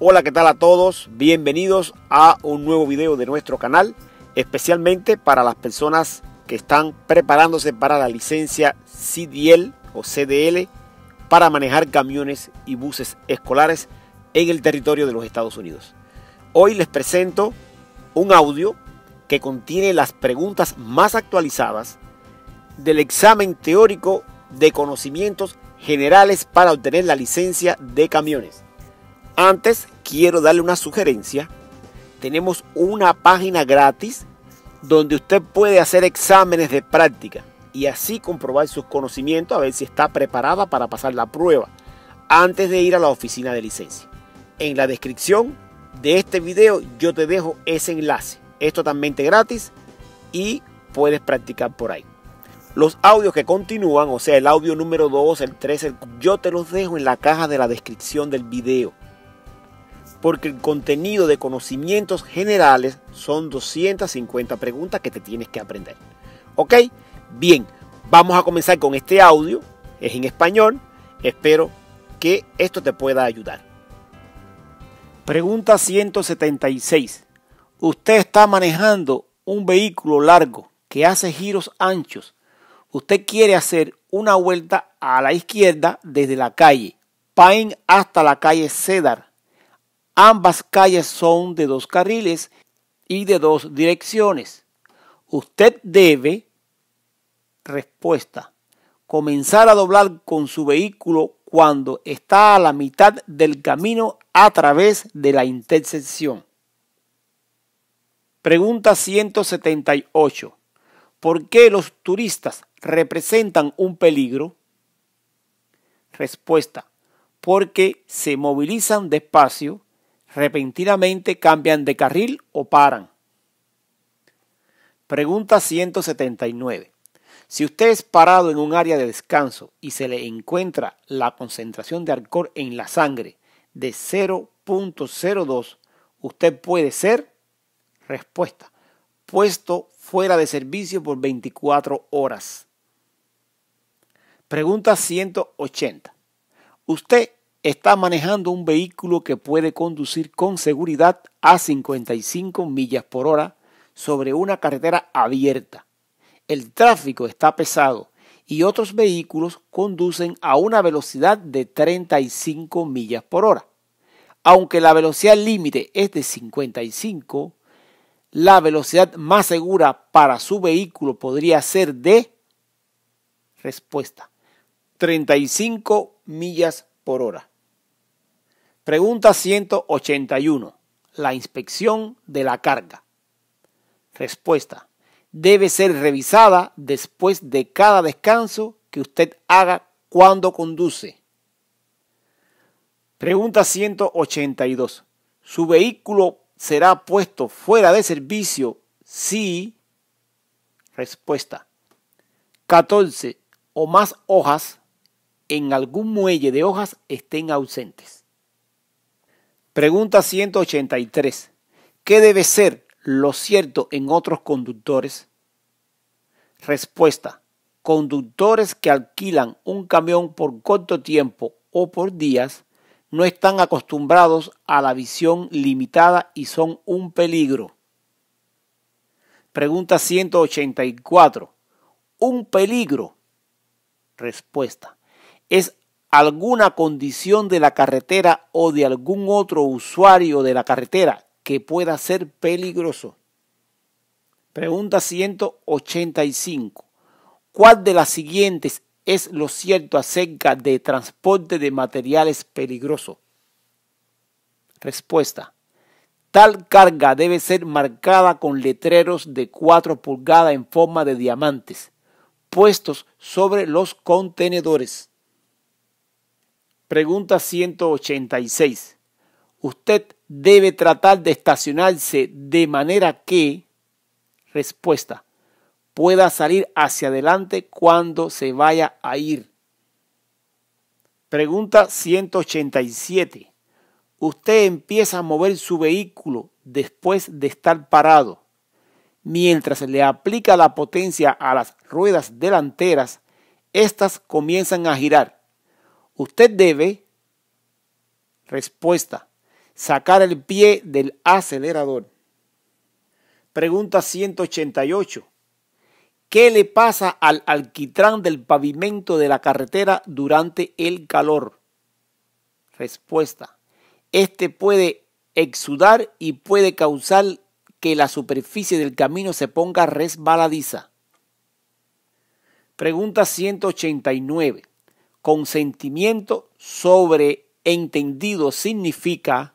Hola, ¿qué tal a todos? Bienvenidos a un nuevo video de nuestro canal, especialmente para las personas que están preparándose para la licencia CDL o CDL para manejar camiones y buses escolares en el territorio de los Estados Unidos. Hoy les presento un audio que contiene las preguntas más actualizadas del examen teórico de conocimientos generales para obtener la licencia de camiones. Antes quiero darle una sugerencia. Tenemos una página gratis donde usted puede hacer exámenes de práctica y así comprobar sus conocimientos a ver si está preparada para pasar la prueba antes de ir a la oficina de licencia. En la descripción de este video yo te dejo ese enlace. Es totalmente gratis y puedes practicar por ahí. Los audios que continúan, o sea, el audio número 2, el 3, yo te los dejo en la caja de la descripción del video porque el contenido de conocimientos generales son 250 preguntas que te tienes que aprender. ¿Ok? Bien, vamos a comenzar con este audio. Es en español. Espero que esto te pueda ayudar. Pregunta 176. Usted está manejando un vehículo largo que hace giros anchos. Usted quiere hacer una vuelta a la izquierda desde la calle Pine hasta la calle Cedar Ambas calles son de dos carriles y de dos direcciones. Usted debe, respuesta, comenzar a doblar con su vehículo cuando está a la mitad del camino a través de la intersección. Pregunta 178. ¿Por qué los turistas representan un peligro? Respuesta. Porque se movilizan despacio repentinamente cambian de carril o paran. Pregunta 179. Si usted es parado en un área de descanso y se le encuentra la concentración de alcohol en la sangre de 0.02, usted puede ser respuesta puesto fuera de servicio por 24 horas. Pregunta 180. ¿Usted está manejando un vehículo que puede conducir con seguridad a 55 millas por hora sobre una carretera abierta. El tráfico está pesado y otros vehículos conducen a una velocidad de 35 millas por hora. Aunque la velocidad límite es de 55, la velocidad más segura para su vehículo podría ser de respuesta 35 millas por hora. Pregunta 181. La inspección de la carga. Respuesta. Debe ser revisada después de cada descanso que usted haga cuando conduce. Pregunta 182. ¿Su vehículo será puesto fuera de servicio si... Respuesta. 14 o más hojas en algún muelle de hojas estén ausentes. Pregunta 183. ¿Qué debe ser lo cierto en otros conductores? Respuesta. Conductores que alquilan un camión por corto tiempo o por días no están acostumbrados a la visión limitada y son un peligro. Pregunta 184. ¿Un peligro? Respuesta. Es alguna condición de la carretera o de algún otro usuario de la carretera que pueda ser peligroso. Pregunta 185. ¿Cuál de las siguientes es lo cierto acerca de transporte de materiales peligroso? Respuesta. Tal carga debe ser marcada con letreros de 4 pulgadas en forma de diamantes, puestos sobre los contenedores. Pregunta 186. Usted debe tratar de estacionarse de manera que, respuesta, pueda salir hacia adelante cuando se vaya a ir. Pregunta 187. Usted empieza a mover su vehículo después de estar parado. Mientras le aplica la potencia a las ruedas delanteras, éstas comienzan a girar Usted debe, respuesta, sacar el pie del acelerador. Pregunta 188. ¿Qué le pasa al alquitrán del pavimento de la carretera durante el calor? Respuesta. Este puede exudar y puede causar que la superficie del camino se ponga resbaladiza. Pregunta 189. Consentimiento sobre entendido significa,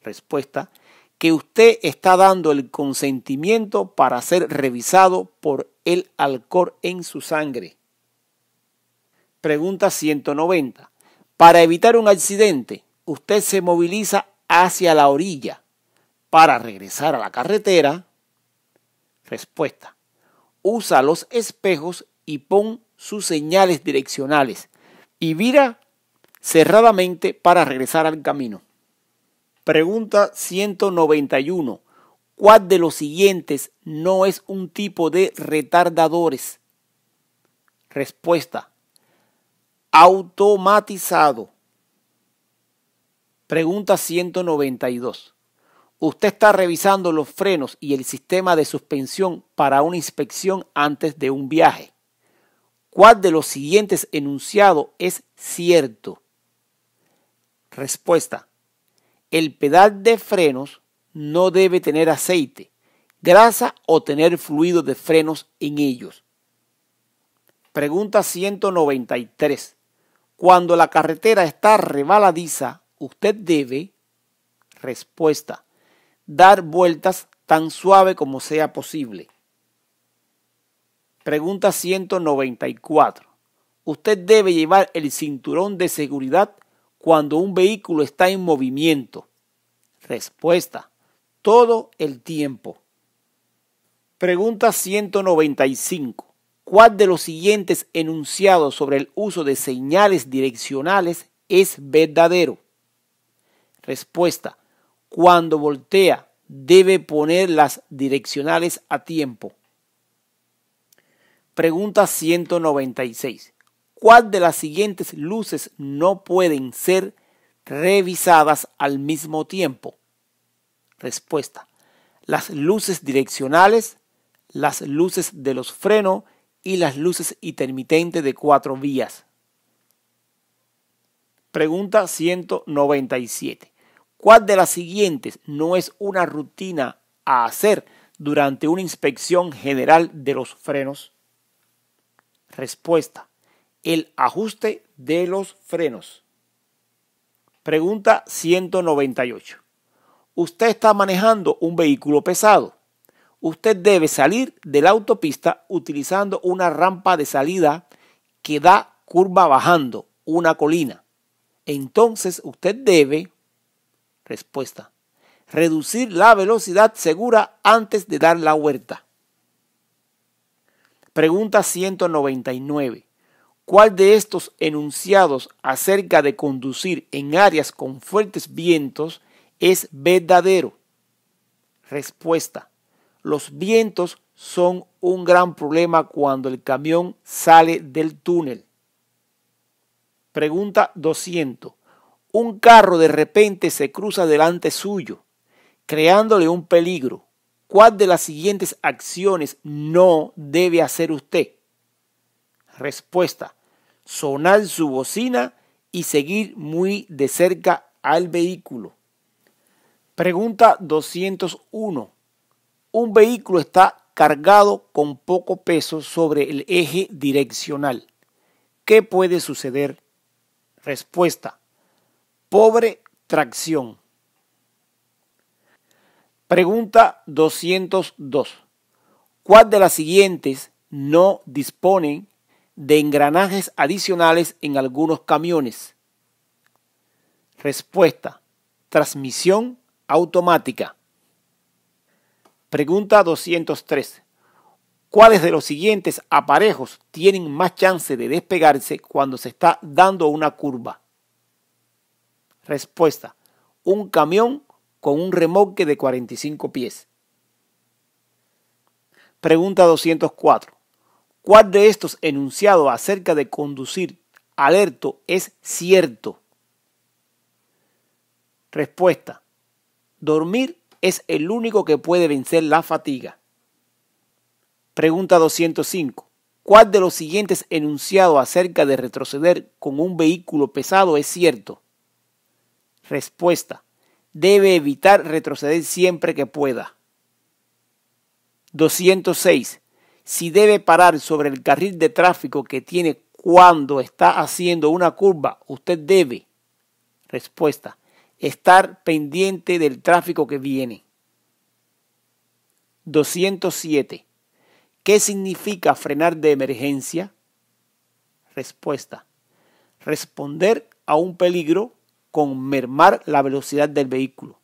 respuesta, que usted está dando el consentimiento para ser revisado por el alcohol en su sangre. Pregunta 190. Para evitar un accidente, usted se moviliza hacia la orilla para regresar a la carretera. Respuesta. Usa los espejos y pon sus señales direccionales y vira cerradamente para regresar al camino. Pregunta 191. ¿Cuál de los siguientes no es un tipo de retardadores? Respuesta. Automatizado. Pregunta 192. Usted está revisando los frenos y el sistema de suspensión para una inspección antes de un viaje. ¿Cuál de los siguientes enunciados es cierto? Respuesta. El pedal de frenos no debe tener aceite, grasa o tener fluido de frenos en ellos. Pregunta 193. Cuando la carretera está rebaladiza, usted debe... Respuesta. Dar vueltas tan suave como sea posible. Pregunta 194. Usted debe llevar el cinturón de seguridad cuando un vehículo está en movimiento. Respuesta. Todo el tiempo. Pregunta 195. ¿Cuál de los siguientes enunciados sobre el uso de señales direccionales es verdadero? Respuesta. Cuando voltea, debe poner las direccionales a tiempo. Pregunta 196. ¿Cuál de las siguientes luces no pueden ser revisadas al mismo tiempo? Respuesta. Las luces direccionales, las luces de los frenos y las luces intermitentes de cuatro vías. Pregunta 197. ¿Cuál de las siguientes no es una rutina a hacer durante una inspección general de los frenos? Respuesta. El ajuste de los frenos. Pregunta 198. Usted está manejando un vehículo pesado. Usted debe salir de la autopista utilizando una rampa de salida que da curva bajando una colina. Entonces usted debe... Respuesta. Reducir la velocidad segura antes de dar la vuelta. Pregunta 199. ¿Cuál de estos enunciados acerca de conducir en áreas con fuertes vientos es verdadero? Respuesta. Los vientos son un gran problema cuando el camión sale del túnel. Pregunta 200. Un carro de repente se cruza delante suyo, creándole un peligro. ¿Cuál de las siguientes acciones no debe hacer usted? Respuesta. Sonar su bocina y seguir muy de cerca al vehículo. Pregunta 201. Un vehículo está cargado con poco peso sobre el eje direccional. ¿Qué puede suceder? Respuesta. Pobre tracción. Pregunta 202. ¿Cuál de las siguientes no disponen de engranajes adicionales en algunos camiones? Respuesta. Transmisión automática. Pregunta 203. ¿Cuáles de los siguientes aparejos tienen más chance de despegarse cuando se está dando una curva? Respuesta. Un camión con un remolque de 45 pies. Pregunta 204. ¿Cuál de estos enunciados acerca de conducir alerto es cierto? Respuesta. Dormir es el único que puede vencer la fatiga. Pregunta 205. ¿Cuál de los siguientes enunciados acerca de retroceder con un vehículo pesado es cierto? Respuesta debe evitar retroceder siempre que pueda. 206. Si debe parar sobre el carril de tráfico que tiene cuando está haciendo una curva, usted debe. Respuesta. Estar pendiente del tráfico que viene. 207. ¿Qué significa frenar de emergencia? Respuesta. Responder a un peligro con mermar la velocidad del vehículo.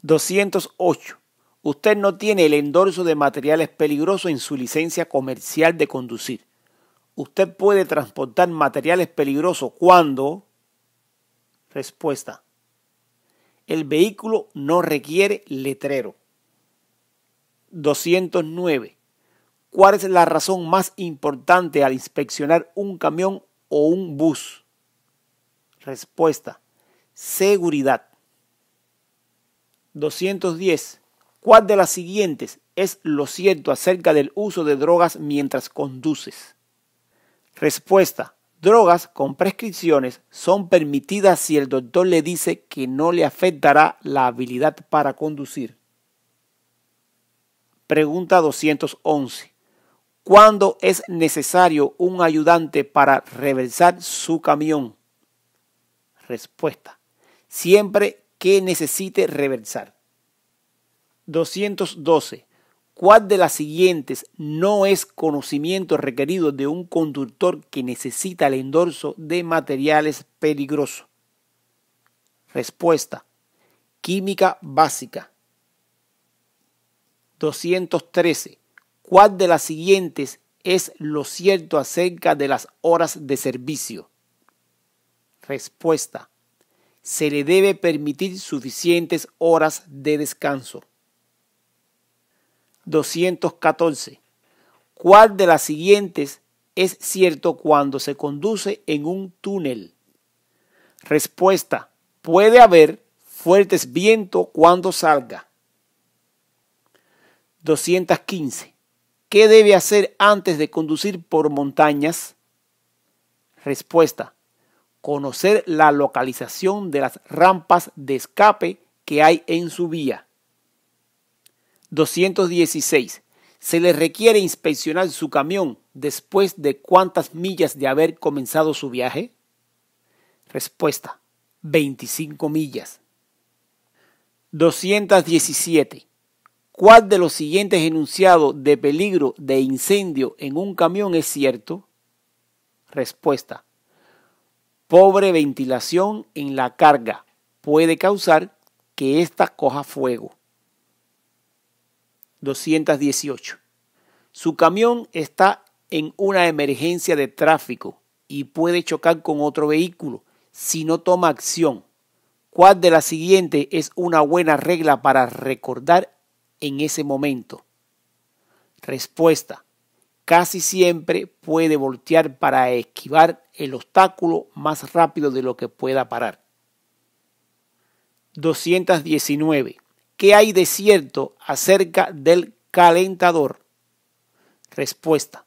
208. Usted no tiene el endorso de materiales peligrosos en su licencia comercial de conducir. Usted puede transportar materiales peligrosos cuando... Respuesta. El vehículo no requiere letrero. 209. ¿Cuál es la razón más importante al inspeccionar un camión o un bus? Respuesta. Seguridad. 210. ¿Cuál de las siguientes es lo cierto acerca del uso de drogas mientras conduces? Respuesta. Drogas con prescripciones son permitidas si el doctor le dice que no le afectará la habilidad para conducir. Pregunta 211. ¿Cuándo es necesario un ayudante para reversar su camión? respuesta, siempre que necesite reversar. 212. ¿Cuál de las siguientes no es conocimiento requerido de un conductor que necesita el endorso de materiales peligrosos? Respuesta. Química básica. 213. ¿Cuál de las siguientes es lo cierto acerca de las horas de servicio? Respuesta. Se le debe permitir suficientes horas de descanso. 214. ¿Cuál de las siguientes es cierto cuando se conduce en un túnel? Respuesta. Puede haber fuertes vientos cuando salga. 215. ¿Qué debe hacer antes de conducir por montañas? Respuesta conocer la localización de las rampas de escape que hay en su vía. 216. Se le requiere inspeccionar su camión después de cuántas millas de haber comenzado su viaje. Respuesta. 25 millas. 217. ¿Cuál de los siguientes enunciados de peligro de incendio en un camión es cierto? Respuesta pobre ventilación en la carga puede causar que ésta coja fuego. 218. Su camión está en una emergencia de tráfico y puede chocar con otro vehículo si no toma acción. ¿Cuál de las siguientes es una buena regla para recordar en ese momento? Respuesta casi siempre puede voltear para esquivar el obstáculo más rápido de lo que pueda parar. 219. ¿Qué hay de cierto acerca del calentador? Respuesta.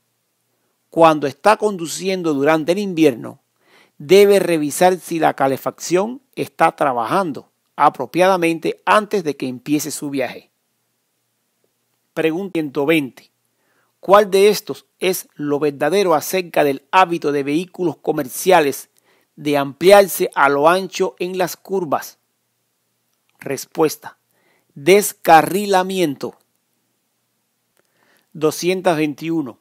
Cuando está conduciendo durante el invierno, debe revisar si la calefacción está trabajando apropiadamente antes de que empiece su viaje. Pregunta 120. ¿Cuál de estos es lo verdadero acerca del hábito de vehículos comerciales de ampliarse a lo ancho en las curvas? Respuesta. Descarrilamiento. 221.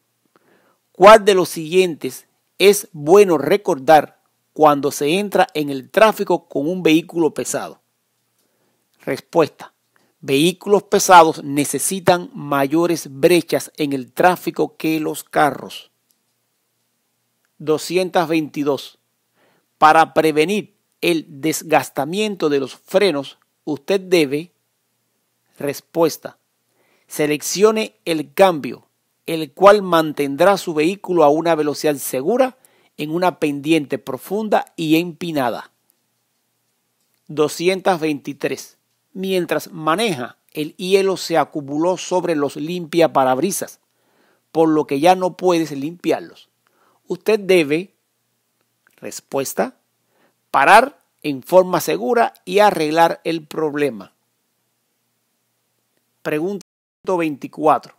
¿Cuál de los siguientes es bueno recordar cuando se entra en el tráfico con un vehículo pesado? Respuesta vehículos pesados necesitan mayores brechas en el tráfico que los carros. 222. Para prevenir el desgastamiento de los frenos, usted debe respuesta. Seleccione el cambio, el cual mantendrá su vehículo a una velocidad segura en una pendiente profunda y empinada. 223 Mientras maneja, el hielo se acumuló sobre los limpia limpiaparabrisas, por lo que ya no puedes limpiarlos. Usted debe, respuesta, parar en forma segura y arreglar el problema. Pregunta 24.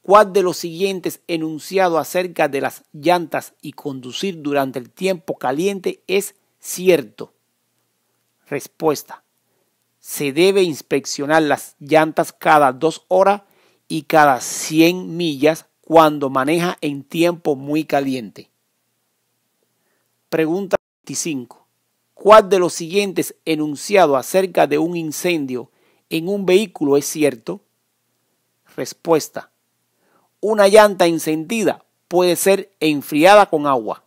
¿Cuál de los siguientes enunciado acerca de las llantas y conducir durante el tiempo caliente es cierto? Respuesta se debe inspeccionar las llantas cada dos horas y cada 100 millas cuando maneja en tiempo muy caliente. Pregunta 25. ¿Cuál de los siguientes enunciado acerca de un incendio en un vehículo es cierto? Respuesta. Una llanta encendida puede ser enfriada con agua.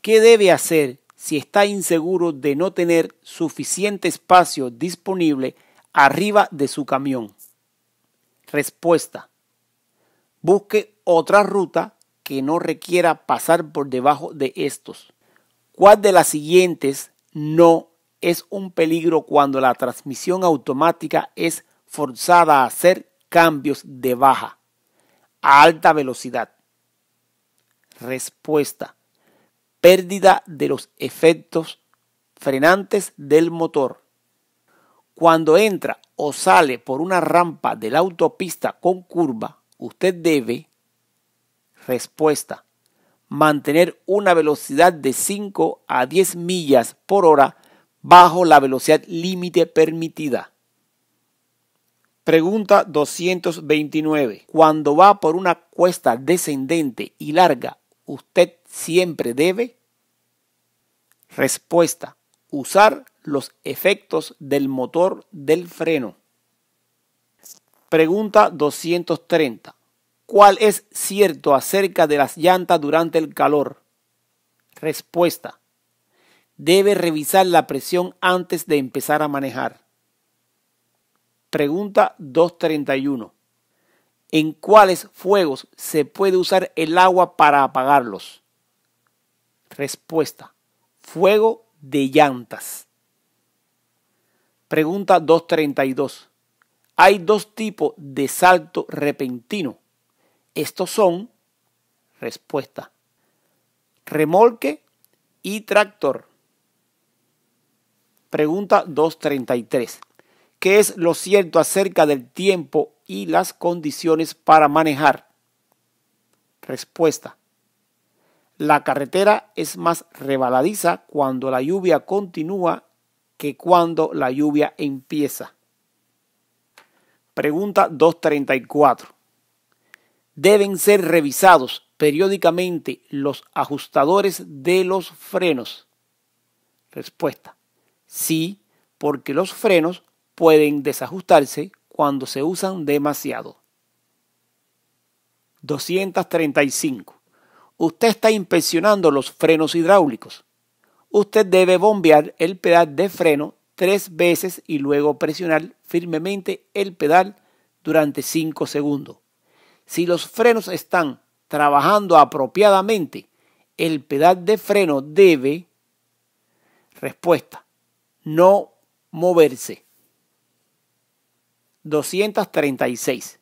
¿Qué debe hacer si está inseguro de no tener suficiente espacio disponible arriba de su camión. Respuesta. Busque otra ruta que no requiera pasar por debajo de estos. ¿Cuál de las siguientes no es un peligro cuando la transmisión automática es forzada a hacer cambios de baja a alta velocidad? Respuesta pérdida de los efectos frenantes del motor. Cuando entra o sale por una rampa de la autopista con curva, usted debe, respuesta, mantener una velocidad de 5 a 10 millas por hora bajo la velocidad límite permitida. Pregunta 229. Cuando va por una cuesta descendente y larga, usted siempre debe Respuesta. Usar los efectos del motor del freno. Pregunta 230. ¿Cuál es cierto acerca de las llantas durante el calor? Respuesta. Debe revisar la presión antes de empezar a manejar. Pregunta 231. ¿En cuáles fuegos se puede usar el agua para apagarlos? Respuesta Fuego de llantas. Pregunta 232. Hay dos tipos de salto repentino. Estos son, respuesta, remolque y tractor. Pregunta 233. ¿Qué es lo cierto acerca del tiempo y las condiciones para manejar? Respuesta. La carretera es más rebaladiza cuando la lluvia continúa que cuando la lluvia empieza. Pregunta 234. Deben ser revisados periódicamente los ajustadores de los frenos. Respuesta. Sí, porque los frenos pueden desajustarse cuando se usan demasiado. 235 usted está inspeccionando los frenos hidráulicos. Usted debe bombear el pedal de freno tres veces y luego presionar firmemente el pedal durante cinco segundos. Si los frenos están trabajando apropiadamente, el pedal de freno debe, respuesta, no moverse. 236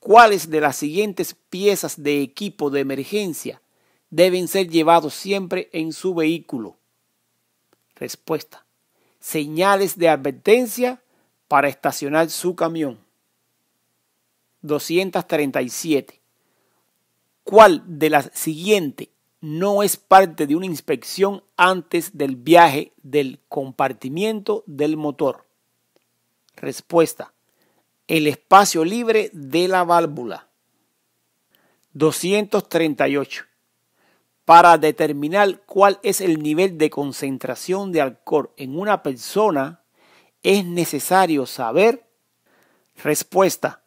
cuáles de las siguientes piezas de equipo de emergencia deben ser llevados siempre en su vehículo. Respuesta. Señales de advertencia para estacionar su camión. 237. ¿Cuál de las siguientes no es parte de una inspección antes del viaje del compartimiento del motor? Respuesta el espacio libre de la válvula. 238. Para determinar cuál es el nivel de concentración de alcohol en una persona, es necesario saber respuesta.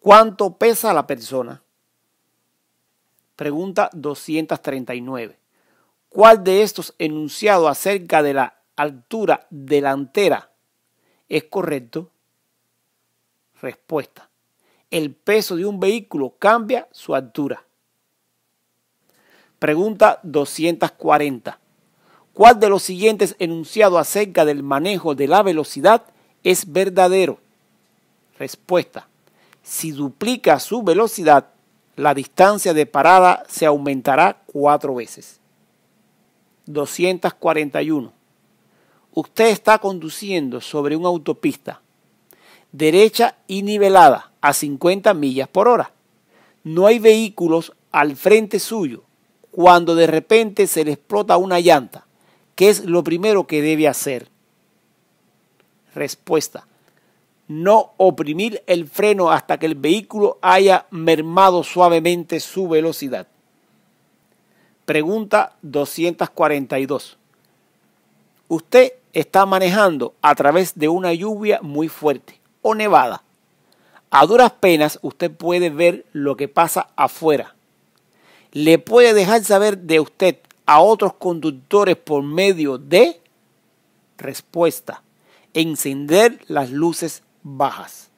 ¿Cuánto pesa la persona? Pregunta 239. ¿Cuál de estos enunciados acerca de la altura delantera es correcto? Respuesta. El peso de un vehículo cambia su altura. Pregunta 240. ¿Cuál de los siguientes enunciados acerca del manejo de la velocidad es verdadero? Respuesta. Si duplica su velocidad, la distancia de parada se aumentará cuatro veces. 241. Usted está conduciendo sobre una autopista derecha y nivelada a 50 millas por hora. No hay vehículos al frente suyo cuando de repente se le explota una llanta. ¿Qué es lo primero que debe hacer? Respuesta. No oprimir el freno hasta que el vehículo haya mermado suavemente su velocidad. Pregunta 242. Usted está manejando a través de una lluvia muy fuerte o nevada. A duras penas usted puede ver lo que pasa afuera. Le puede dejar saber de usted a otros conductores por medio de respuesta. Encender las luces bajas.